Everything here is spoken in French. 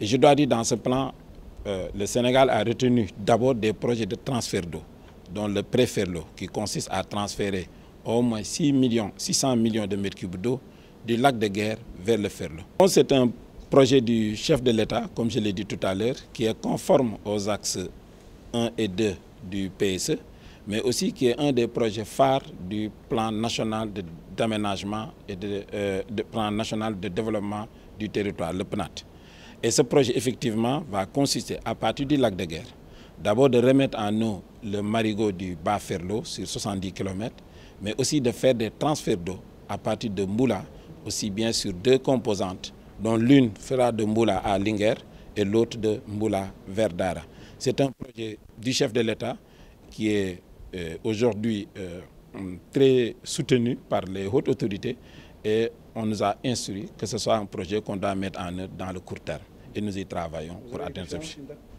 Et je dois dire, dans ce plan, euh, le Sénégal a retenu d'abord des projets de transfert d'eau, dont le préferlo, qui consiste à transférer au moins 6 millions, 600 millions de mètres cubes d'eau du lac de guerre vers le ferlo. C'est un projet du chef de l'État, comme je l'ai dit tout à l'heure, qui est conforme aux axes 1 et 2 du PSE, mais aussi qui est un des projets phares du plan national d'aménagement et euh, de, plan national de développement du territoire, le PNAT. Et ce projet, effectivement, va consister, à partir du lac de guerre, d'abord de remettre en eau le marigot du bas Ferlo sur 70 km, mais aussi de faire des transferts d'eau à partir de Moula, aussi bien sur deux composantes, dont l'une fera de Moula à Linger et l'autre de Moula vers Dara. C'est un projet du chef de l'État qui est euh, aujourd'hui euh, très soutenu par les hautes autorités et on nous a instruit que ce soit un projet qu'on doit mettre en œuvre dans le court terme. Et nous y travaillons pour atteindre ce